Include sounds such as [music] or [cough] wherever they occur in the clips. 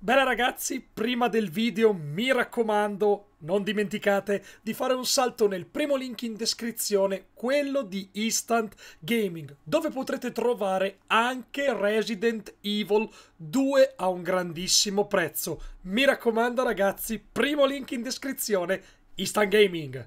Bene ragazzi, prima del video mi raccomando, non dimenticate di fare un salto nel primo link in descrizione, quello di Instant Gaming, dove potrete trovare anche Resident Evil 2 a un grandissimo prezzo. Mi raccomando ragazzi, primo link in descrizione, Instant Gaming.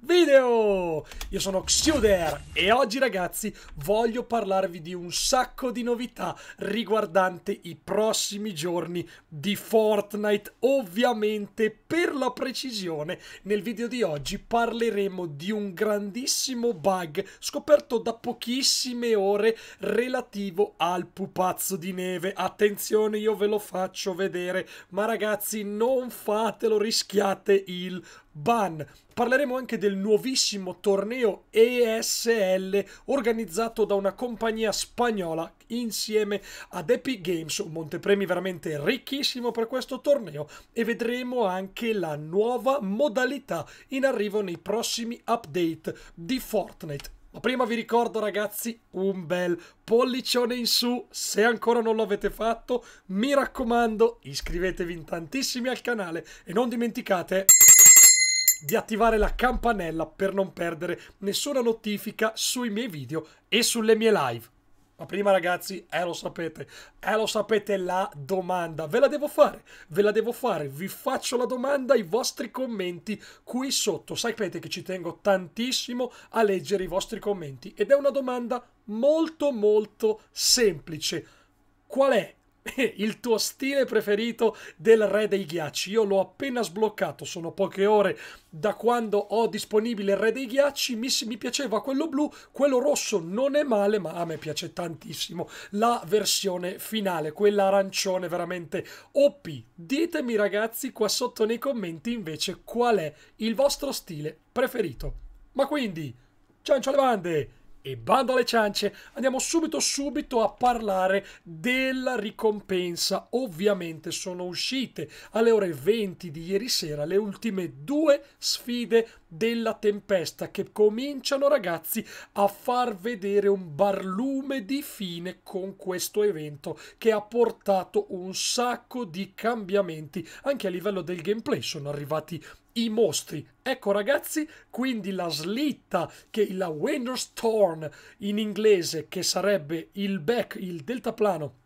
video! Io sono Xuder e oggi ragazzi voglio parlarvi di un sacco di novità riguardante i prossimi giorni di Fortnite. Ovviamente per la precisione nel video di oggi parleremo di un grandissimo bug scoperto da pochissime ore relativo al pupazzo di neve. Attenzione io ve lo faccio vedere ma ragazzi non fatelo rischiate il Ban. Parleremo anche del nuovissimo torneo ESL organizzato da una compagnia spagnola insieme ad Epic Games, un montepremi veramente ricchissimo per questo torneo e vedremo anche la nuova modalità in arrivo nei prossimi update di Fortnite. Ma prima vi ricordo ragazzi un bel pollicione in su, se ancora non l'avete fatto mi raccomando iscrivetevi in tantissimi al canale e non dimenticate di attivare la campanella per non perdere nessuna notifica sui miei video e sulle mie live. Ma prima ragazzi, eh lo sapete, eh lo sapete la domanda, ve la devo fare, ve la devo fare, vi faccio la domanda, i vostri commenti qui sotto, sapete che ci tengo tantissimo a leggere i vostri commenti ed è una domanda molto molto semplice. Qual è [laughs] il tuo stile preferito del Re dei Ghiacci. Io l'ho appena sbloccato, sono poche ore da quando ho disponibile il Re dei Ghiacci. Mi, mi piaceva quello blu, quello rosso non è male, ma a me piace tantissimo la versione finale, quella arancione veramente OP. Ditemi ragazzi qua sotto nei commenti invece qual è il vostro stile preferito. Ma quindi, ciancio ciao le bande! E bando alle ciance, andiamo subito subito a parlare della ricompensa. Ovviamente sono uscite alle ore 20 di ieri sera le ultime due sfide della tempesta che cominciano ragazzi a far vedere un barlume di fine con questo evento che ha portato un sacco di cambiamenti anche a livello del gameplay sono arrivati i mostri. Ecco ragazzi, quindi la slitta che la Winner's Torn in inglese, che sarebbe il back, il deltaplano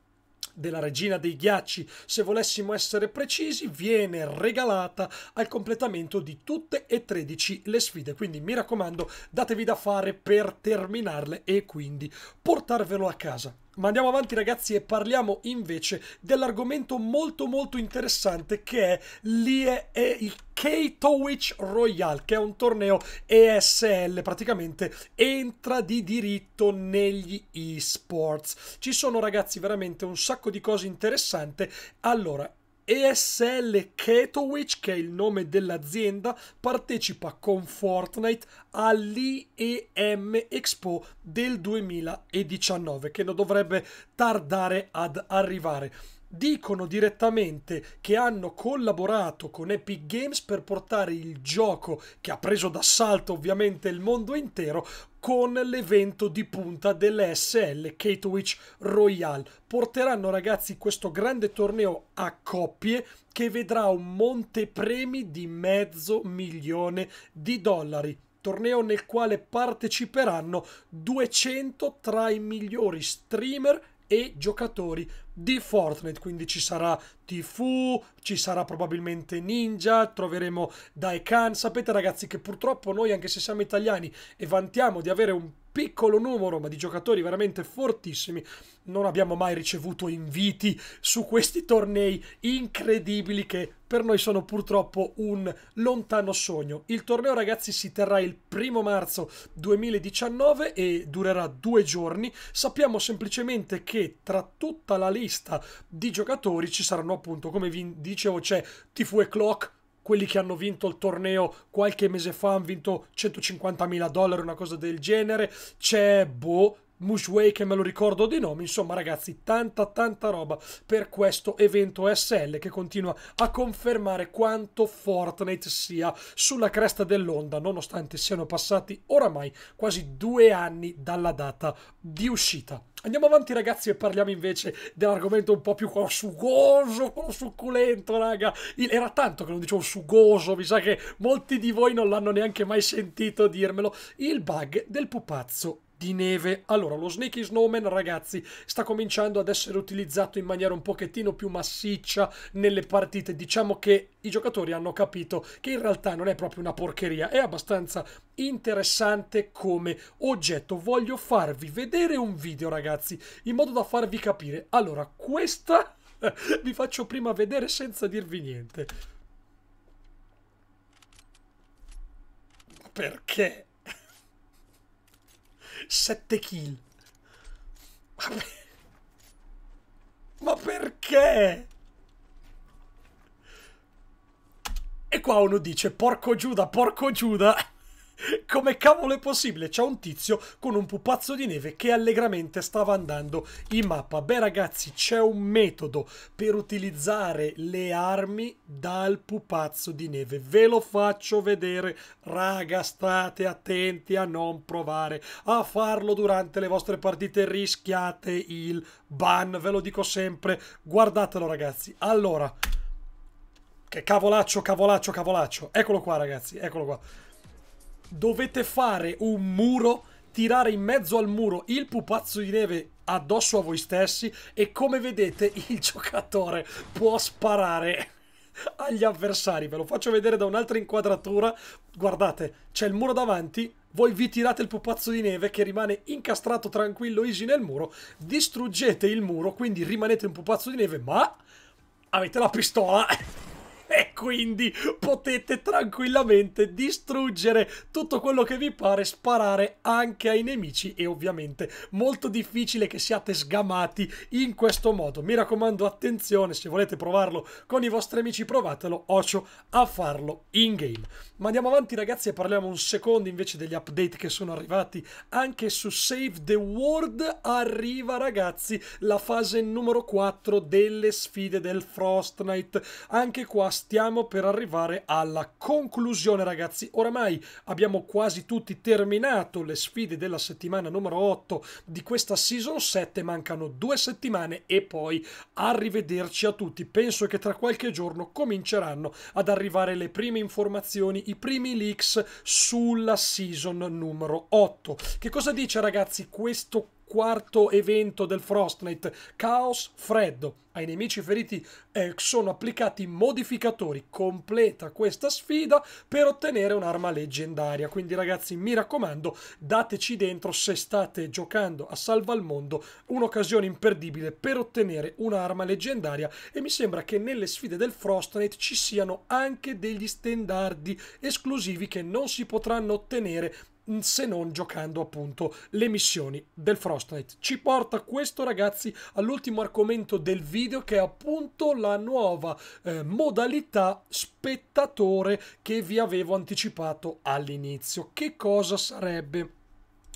della regina dei ghiacci, se volessimo essere precisi, viene regalata al completamento di tutte e 13 le sfide. Quindi mi raccomando, datevi da fare per terminarle e quindi portarvelo a casa. Ma andiamo avanti ragazzi e parliamo invece dell'argomento molto molto interessante che è l'IE e il K-Towich Royal, che è un torneo ESL, praticamente entra di diritto negli esports. Ci sono ragazzi veramente un sacco di cose interessanti. Allora, ESL Ketowich, che è il nome dell'azienda, partecipa con Fortnite all'IEM Expo del 2019, che non dovrebbe tardare ad arrivare dicono direttamente che hanno collaborato con Epic Games per portare il gioco che ha preso d'assalto ovviamente il mondo intero con l'evento di punta dell'SL Catewitch Royale. Porteranno ragazzi questo grande torneo a coppie che vedrà un montepremi di mezzo milione di dollari torneo nel quale parteciperanno 200 tra i migliori streamer e giocatori di Fortnite, quindi ci sarà Tifu, ci sarà probabilmente Ninja, troveremo Daikan. Sapete ragazzi che purtroppo noi, anche se siamo italiani e vantiamo di avere un piccolo numero, ma di giocatori veramente fortissimi, non abbiamo mai ricevuto inviti su questi tornei incredibili che per noi sono purtroppo un lontano sogno. Il torneo ragazzi si terrà il primo marzo 2019 e durerà due giorni. Sappiamo semplicemente che tra tutta la lista lista di giocatori ci saranno appunto, come vi dicevo, c'è Tifu e Clock, quelli che hanno vinto il torneo qualche mese fa hanno vinto 150.000 dollari, una cosa del genere. C'è Bo Mushway che me lo ricordo di nome, insomma ragazzi tanta tanta roba per questo evento SL che continua a confermare quanto Fortnite sia sulla cresta dell'onda nonostante siano passati oramai quasi due anni dalla data di uscita. Andiamo avanti ragazzi e parliamo invece dell'argomento un po' più sugoso, succulento raga. Il, era tanto che non dicevo sugoso, mi sa che molti di voi non l'hanno neanche mai sentito dirmelo. Il bug del pupazzo di neve. Allora, lo Sneaky Snowman, ragazzi, sta cominciando ad essere utilizzato in maniera un pochettino più massiccia nelle partite. Diciamo che i giocatori hanno capito che in realtà non è proprio una porcheria, è abbastanza interessante come oggetto. Voglio farvi vedere un video, ragazzi, in modo da farvi capire. Allora, questa [laughs] vi faccio prima vedere senza dirvi niente. Perché? 7 kill. Ma, per... Ma perché? E qua uno dice, porco Giuda, porco Giuda. Come cavolo è possibile? C'è un tizio con un pupazzo di neve che allegramente stava andando in mappa. Beh ragazzi, c'è un metodo per utilizzare le armi dal pupazzo di neve. Ve lo faccio vedere. Raga, state attenti a non provare a farlo durante le vostre partite. Rischiate il ban, ve lo dico sempre. Guardatelo ragazzi. Allora, che cavolaccio, cavolaccio, cavolaccio. Eccolo qua ragazzi, eccolo qua dovete fare un muro, tirare in mezzo al muro il pupazzo di neve addosso a voi stessi e come vedete [laughs] il giocatore può sparare [laughs] agli avversari. Ve lo faccio vedere da un'altra inquadratura. Guardate, c'è il muro davanti, voi vi tirate il pupazzo di neve che rimane incastrato tranquillo easy nel muro, distruggete il muro, quindi rimanete un pupazzo di neve, ma avete la pistola [laughs] quindi potete tranquillamente distruggere tutto quello che vi pare, sparare anche ai nemici e ovviamente molto difficile che siate sgamati in questo modo. Mi raccomando attenzione, se volete provarlo con i vostri amici provatelo, ocio a farlo in game. Ma andiamo avanti ragazzi e parliamo un secondo invece degli update che sono arrivati anche su Save the World. Arriva ragazzi la fase numero 4 delle sfide del Frost Knight. Anche qua stiamo stiamo per arrivare alla conclusione ragazzi. Oramai abbiamo quasi tutti terminato le sfide della settimana numero 8 di questa season 7, mancano due settimane e poi arrivederci a tutti. Penso che tra qualche giorno cominceranno ad arrivare le prime informazioni, i primi leaks sulla season numero 8. Che cosa dice ragazzi questo quarto evento del Frostnet, Caos Freddo. Ai nemici feriti eh, sono applicati modificatori. Completa questa sfida per ottenere un'arma leggendaria. Quindi ragazzi, mi raccomando, dateci dentro se state giocando a Salva al Mondo un'occasione imperdibile per ottenere un'arma leggendaria e mi sembra che nelle sfide del Frostnet ci siano anche degli stendardi esclusivi che non si potranno ottenere se non giocando appunto le missioni del Frostnite. Ci porta questo ragazzi all'ultimo argomento del video che è appunto la nuova eh, modalità spettatore che vi avevo anticipato all'inizio. Che cosa sarebbe?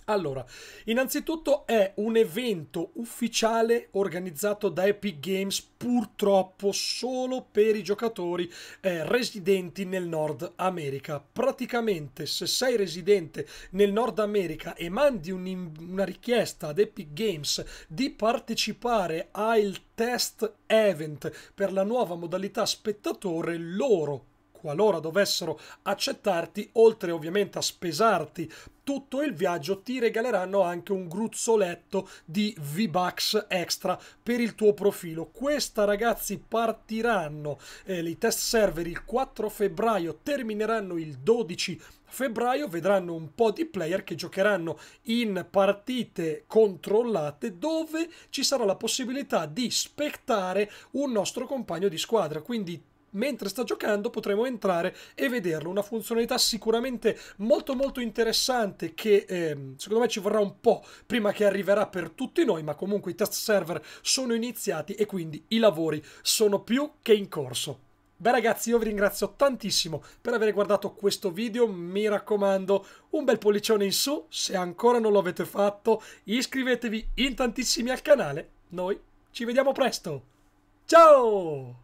Allora, innanzitutto è un evento ufficiale organizzato da Epic Games purtroppo solo per i giocatori eh, residenti nel Nord America. Praticamente se sei residente nel Nord America e mandi un, una richiesta ad Epic Games di partecipare al test event per la nuova modalità spettatore, loro qualora dovessero accettarti, oltre ovviamente a spesarti tutto il viaggio, ti regaleranno anche un gruzzoletto di V-Bucks extra per il tuo profilo. Questa ragazzi partiranno eh, i test server il 4 febbraio, termineranno il 12 febbraio, vedranno un po' di player che giocheranno in partite controllate dove ci sarà la possibilità di spettare un nostro compagno di squadra, quindi mentre sta giocando potremo entrare e vederlo. Una funzionalità sicuramente molto molto interessante che eh, secondo me ci vorrà un po' prima che arriverà per tutti noi, ma comunque i test server sono iniziati e quindi i lavori sono più che in corso. Beh ragazzi io vi ringrazio tantissimo per aver guardato questo video, mi raccomando un bel pollicione in su, se ancora non lo avete fatto iscrivetevi in tantissimi al canale, noi ci vediamo presto, ciao!